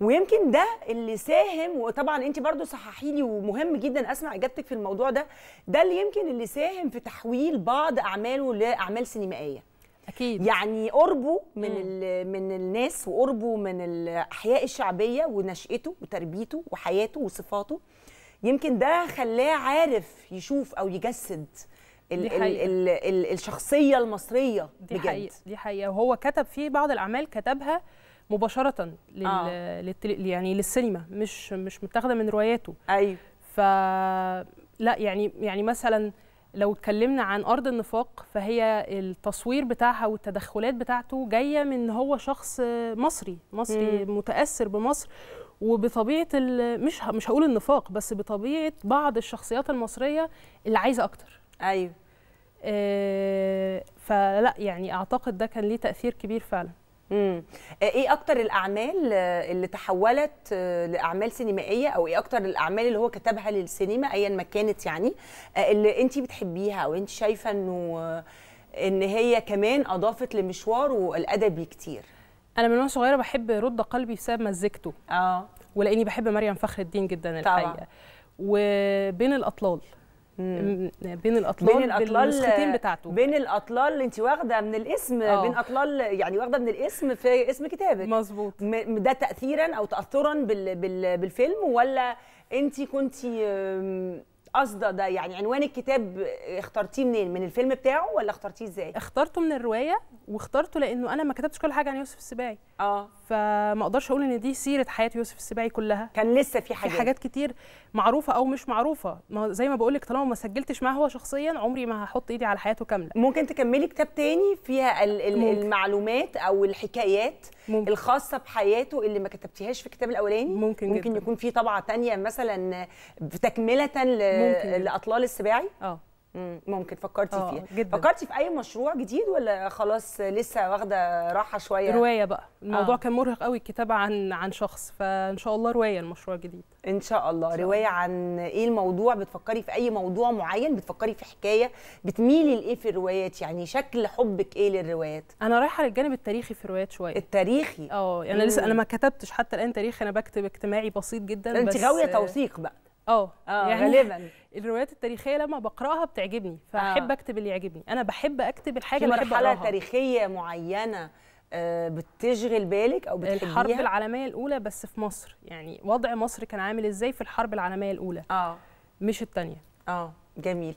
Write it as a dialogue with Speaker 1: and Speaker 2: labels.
Speaker 1: ويمكن ده اللي ساهم وطبعا انت برضو صححي لي ومهم جدا اسمع اجابتك في الموضوع ده ده اللي يمكن اللي ساهم في تحويل بعض اعماله لاعمال سينمائيه اكيد يعني قربه من من الناس وقربه من الاحياء الشعبيه ونشأته وتربيته وحياته وصفاته يمكن ده خلاه
Speaker 2: عارف يشوف او يجسد ال ال ال الشخصيه المصريه دي بجد حقيقة. دي حقيقه وهو كتب في بعض الاعمال كتبها مباشره لل... آه. لل... يعني للسينما مش مش متاخده من رواياته ايوه ف لا يعني يعني مثلا لو اتكلمنا عن ارض النفاق فهي التصوير بتاعها والتدخلات بتاعته جايه من هو شخص مصري مصري م. متاثر بمصر وبطبيعه مش مش هقول النفاق بس بطبيعه بعض الشخصيات المصريه اللي عايزه اكتر ايوه آه، فلا يعني اعتقد ده كان ليه تاثير كبير فعلا امم ايه اكتر الاعمال آه، اللي
Speaker 1: تحولت لاعمال سينمائيه او ايه اكتر الاعمال اللي هو كتبها للسينما ايا ما كانت يعني اللي انت بتحبيها او انت شايفه انه ان هي كمان
Speaker 2: اضافت لمشواره الادبي كتير انا من وانا صغيره بحب رد قلبي بسبب مزجته اه ولاني بحب مريم فخر الدين جدا الحقيقه طبعا. وبين الاطلال بين الاطلال بين الاطلال بالنسختين بتاعته بين الاطلال اللي انت واخده من
Speaker 1: الاسم أوه. بين اطلال يعني واخده من الاسم في اسم كتابك مظبوط ده تاثيرا او تاثرا بال بال بالفيلم ولا انت كنت قصده
Speaker 2: ده يعني عنوان الكتاب اخترتيه منين من الفيلم بتاعه ولا اخترتيه ازاي اخترته من الروايه واخترته لانه انا ما كتبتش كل حاجه عن يوسف السباعي اه فما اقدرش اقول ان دي سيره حياه يوسف السباعي كلها كان لسه في حاجات في حاجات كتير معروفه او مش معروفه ما زي ما بقول لك طالما ما سجلتش معاه هو شخصيا عمري ما هحط ايدي على حياته كامله ممكن تكملي كتاب تاني
Speaker 1: فيها ال ال المعلومات او الحكايات ممكن. الخاصه بحياته اللي ما كتبتيهاش في الكتاب الاولاني ممكن, ممكن جداً. يكون في طبعه ثانيه مثلا آه، تكمله لاطلال السباعي اه ممكن فكرتي آه، فيها جدا. فكرتي
Speaker 2: في اي مشروع جديد
Speaker 1: ولا خلاص لسه واخده راحه شويه روايه
Speaker 2: بقى الموضوع آه. كان مرهق قوي الكتابه عن عن شخص فان شاء الله روايه المشروع الجديد ان شاء الله إن شاء روايه الله. عن ايه الموضوع بتفكري في
Speaker 1: اي موضوع معين بتفكري في حكايه بتميلي لايه في الروايات يعني شكل حبك ايه
Speaker 2: للروايات انا رايحه للجانب التاريخي في الروايات شويه التاريخي اه يعني انا لسه انا ما كتبتش حتى الان تاريخ انا بكتب اجتماعي بسيط جدا انت غاويه توثيق بقى آه،, اه يعني غالبا الروايات التاريخيه لما بقراها بتعجبني فاحب آه. اكتب اللي يعجبني انا بحب اكتب الحاجه اللي بحبها مرحله تاريخيه معينه آه، بتشغل بالك او بتحبيها الحرب العالميه الاولى بس في مصر يعني وضع مصر كان عامل ازاي في الحرب العالميه الاولى اه مش الثانيه اه جميل